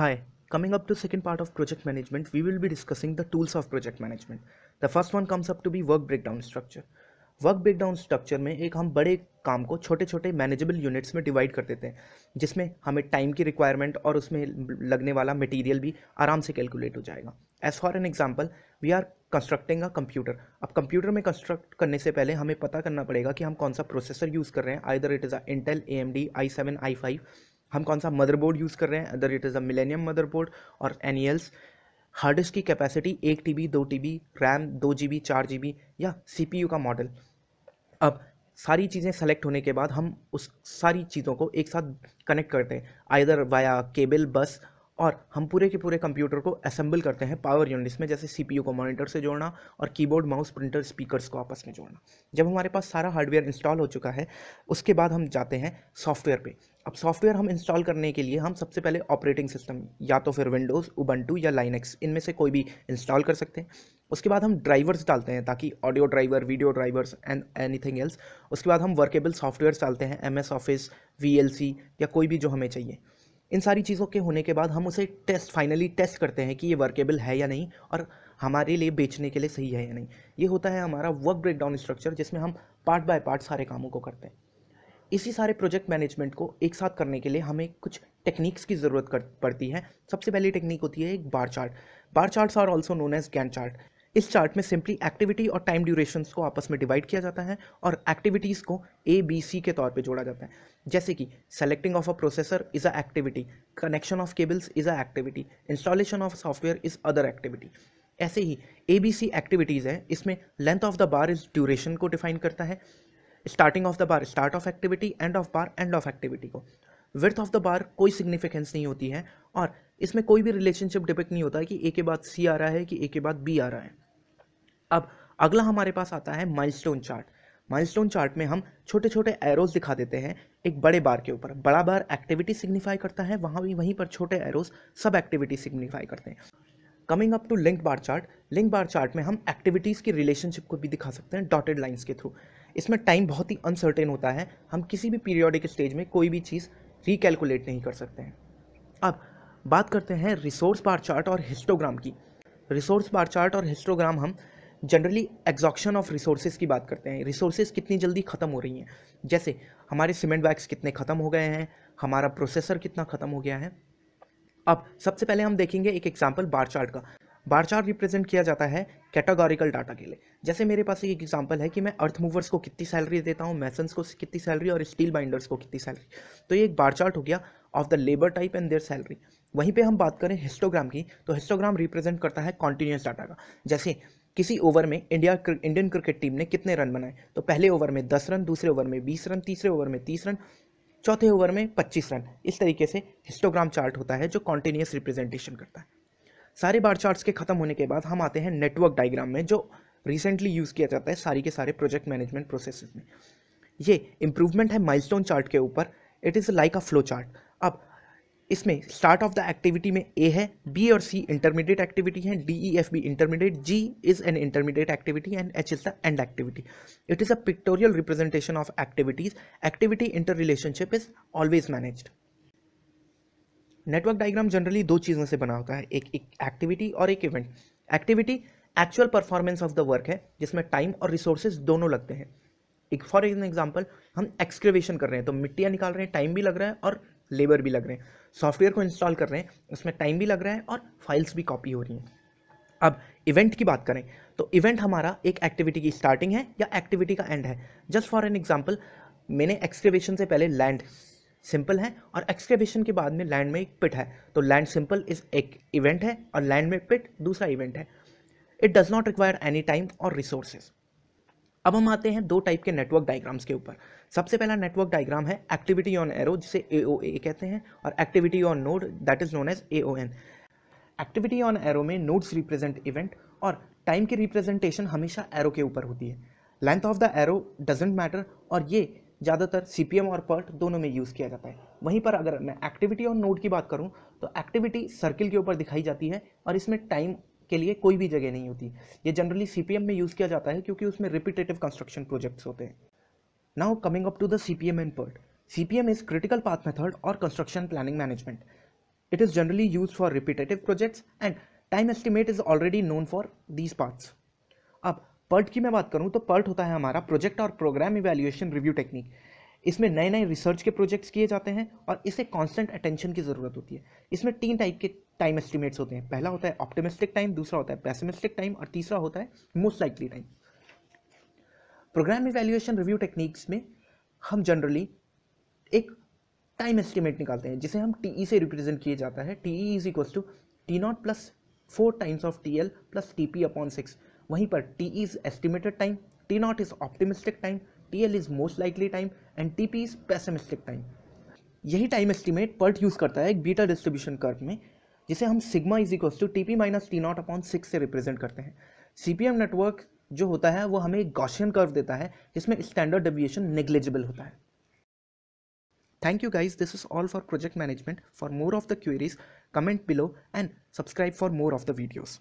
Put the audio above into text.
Hi, coming up to second part of project management, we will be discussing the tools of project management. The first one comes up to be work breakdown structure. Work breakdown structure में एक हम बड़े काम को छोटे छोटे manageable units में divide कर देते हैं जिसमें हमें टाइम की रिक्वायरमेंट और उसमें लगने वाला मटेरियल भी आराम से कैलकुलेट हो जाएगा as for an example we are constructing a computer अब कंप्यूटर में कंस्ट्रक्ट करने से पहले हमें पता करना पड़ेगा कि हम कौन सा प्रोसेसर यूज़ कर रहे हैं either it is a Intel A M D I seven I five हम कौन सा मदरबोर्ड यूज़ कर रहे हैं other it is a millennium motherboard और एन हार्ड डिस्क की कैपेसिटी एक टी बी दो टी बी रैम दो जी बी चार जी बी या सी पी यू का मॉडल अब सारी चीज़ें सेलेक्ट होने के बाद हम उस सारी चीज़ों को एक साथ कनेक्ट करते हैं आइदर वाया केबल बस और हम पूरे के पूरे कंप्यूटर को असेंबल करते हैं पावर यूनिट्स में जैसे सीपीयू को मॉनिटर से जोड़ना और कीबोर्ड माउस प्रिंटर स्पीकर्स को आपस में जोड़ना जब हमारे पास सारा हार्डवेयर इंस्टॉल हो चुका है उसके बाद हम जाते हैं सॉफ्टवेयर पे अब सॉफ्टवेयर हम इंस्टॉल करने के लिए हम सबसे पहले ऑपरेटिंग सिस्टम या तो फिर विंडोज़ उबंटू या लाइनेक्स इनमें से कोई भी इंस्टॉल कर सकते हैं उसके बाद हम ड्राइवर्स डालते हैं ताकि audio driver video drivers and anything else उसके बाद हम वर्केबल सॉफ्टवेयर डालते हैं एम ऑफिस वी या कोई भी जो हमें चाहिए इन सारी चीज़ों के होने के बाद हम उसे टेस्ट फाइनली टेस्ट करते हैं कि ये वर्केबल है या नहीं और हमारे लिए बेचने के लिए सही है या नहीं ये होता है हमारा वर्क ब्रेकडाउन स्ट्रक्चर जिसमें हम पार्ट बाय पार्ट सारे कामों को करते हैं इसी सारे प्रोजेक्ट मैनेजमेंट को एक साथ करने के लिए हमें कुछ टेक्निक्स की ज़रूरत पड़ती है सबसे पहली टेक्निक होती है एक bar chart bar charts are also known as Gantt chart इस चार्ट में सिंपली एक्टिविटी और टाइम ड्यूरेशंस को आपस में डिवाइड किया जाता है और एक्टिविटीज़ को ए बी सी के तौर पे जोड़ा जाता है जैसे कि selecting of a processor is a activity connection of cables is a activity installation of software is other activity ऐसे ही ए बी सी एक्टिविटीज़ है इसमें length of the bar is duration को डिफाइन करता है starting of the bar start of activity end of bar end of activity को width of the बार कोई significance नहीं होती है और इसमें कोई भी रिलेशनशिप डिपेक्ट नहीं होता है कि ए के बाद सी आ रहा है कि ए के बाद बी आ रहा है अब अगला हमारे पास आता है माइलस्टोन चार्ट माइलस्टोन चार्ट में हम छोटे छोटे एरोज दिखा देते हैं एक बड़े बार के ऊपर बड़ा बार एक्टिविटी सिग्निफाई करता है वहाँ भी वहीं पर छोटे एरोज सब एक्टिविटी सिग्निफाई करते हैं coming up to link bar chart link bar chart में हम एक्टिविटीज़ की रिलेशनशिप को भी दिखा सकते हैं डॉटेड लाइन्स के थ्रू इसमें टाइम बहुत ही अनसर्टेन होता है हम किसी भी पीरियडिक स्टेज में कोई भी चीज़ रिकैलकुलेट नहीं कर सकते हैं अब बात करते हैं रिसोर्स बार चार्ट और हिस्टोग्राम की रिसोर्स बार चार्ट और हिस्टोग्राम हम जनरली एग्जॉक्शन ऑफ रिसोर्सेज की बात करते हैं रिसोर्सेज कितनी जल्दी ख़त्म हो रही हैं जैसे हमारे सीमेंट बैग्स कितने ख़त्म हो गए हैं हमारा प्रोसेसर कितना ख़त्म हो गया है अब सबसे पहले हम देखेंगे एक एग्जाम्पल बार चार्ट का बार चार्ट रिप्रेजेंट किया जाता है कैटेगोरिकल डाटा के लिए जैसे मेरे पास एक एग्जाम्पल है कि मैं अर्थ मूवर्स को कितनी सैलरी देता हूँ मैसन्स को कितनी सैलरी और स्टील बाइंडर्स को कितनी सैलरी तो ये एक बार चार्ट हो गया of the labour type and their salary वहीं पे हम बात करें हिस्टोग्राम की तो हिस्टोग्राम रिप्रेजेंट करता है कॉन्टीन्यूस डाटा का जैसे किसी ओवर में इंडिया इंडियन क्रिकेट टीम ने कितने रन बनाए तो पहले ओवर में दस रन दूसरे ओवर में बीस रन तीसरे ओवर में तीस रन चौथे ओवर में पच्चीस रन इस तरीके से हिस्टोग्राम चार्ट होता है जो कॉन्टीन्यूस रिप्रेजेंटेशन करता है सारे बार चार्ट्स के ख़त्म होने के बाद हम आते हैं नेटवर्क डायग्राम में जो रिसेंटली यूज़ किया जाता है सारी के सारे प्रोजेक्ट मैनेजमेंट प्रोसेस में ये इंप्रूवमेंट है माइलस्टोन चार्ट के ऊपर it is like a flow chart अब इसमें स्टार्ट ऑफ द एक्टिविटी में ए है बी और सी इंटरमीडिएट एक्टिविटी है D E F B intermediate G is an intermediate activity and H is the end activity it is a pictorial representation of activities activity interrelationship is always managed network diagram generally दो चीज़ों से बना होता है एक activity और एक event activity actual performance of the work है जिसमें टाइम और रिसोर्सेज दोनों लगते हैं एक फॉर एग्जाम्पल हम एक्सक्रेवेशन कर रहे हैं तो मिट्टियाँ निकाल रहे हैं टाइम भी लग रहा है और लेबर भी लग रहे हैं सॉफ्टवेयर को इंस्टॉल कर रहे हैं उसमें टाइम भी लग रहा है और फाइल्स भी कॉपी हो रही हैं अब इवेंट की बात करें तो इवेंट हमारा एक एक्टिविटी की स्टार्टिंग है या एक्टिविटी का एंड है जस्ट फॉर एन एग्जाम्पल मैंने एक्सक्रेवेशन से पहले लैंड सिंपल है और एक्सक्रेवेशन के बाद में लैंड में एक पिट है तो लैंड सिंपल इज एक इवेंट है और लैंड में पिट दूसरा इवेंट है it does not require any time और रिसोर्सेज अब हम आते हैं दो टाइप के नेटवर्क डायग्राम्स के ऊपर सबसे पहला नेटवर्क डायग्राम है एक्टिविटी ऑन एरो जिसे ए कहते हैं और activity on node that is known as a activity on arrow में नोड्स रिप्रेजेंट इवेंट और टाइम की रिप्रेजेंटेशन हमेशा एरो के ऊपर होती है length of the arrow doesn't matter और ये ज़्यादातर सी और पर्ट e दोनों में यूज़ किया जाता है वहीं पर अगर मैं एक्टिविटी और नोड की बात करूँ तो एक्टिविटी सर्किल के ऊपर दिखाई जाती है और इसमें टाइम के लिए कोई भी जगह नहीं होती ये जनरली सी में यूज़ किया जाता है क्योंकि उसमें रिपीटेटिव कंस्ट्रक्शन प्रोजेक्ट्स होते हैं now coming up to the C P M and PERT C P M is critical path method और construction planning management it is generally use for repetitive projects and time estimate is already known for these parts अब PERT e की मैं बात करूँ तो PERT e होता है हमारा प्रोजेक्ट और प्रोग्राम इवेल्यूएशन रिव्यू टेक्निक इसमें नए नए रिसर्च के प्रोजेक्ट्स किए जाते हैं और इसे कांस्टेंट अटेंशन की ज़रूरत होती है इसमें तीन टाइप के टाइम एस्टिमेट्स होते हैं पहला होता है ऑप्टिमिस्टिक टाइम दूसरा होता है पैसमिस्टिक टाइम और तीसरा होता है most likely time program evaluation review techniques में हम जनरली एक टाइम एस्टिमेट निकालते हैं जिसे हम टी e से रिप्रेजेंट किया जाता है T is equals to T nought plus four times of T L plus T P upon six वहीं पर T is estimated time T nought is optimistic time T L is most likely time and T P is pessimistic time यही time estimate PERT use करता है एक beta distribution curve में जिसे हम sigma is equals to T P minus T nought upon six से represent करते हैं सी पी एम नेटवर्क जो होता है वो हमें एक गॉशियन कर्व देता है जिसमें स्टैंडर्ड डेविएशन नेग्लिजिबल होता है thank you guys this is all for project management for more of the queries comment below and subscribe for more of the videos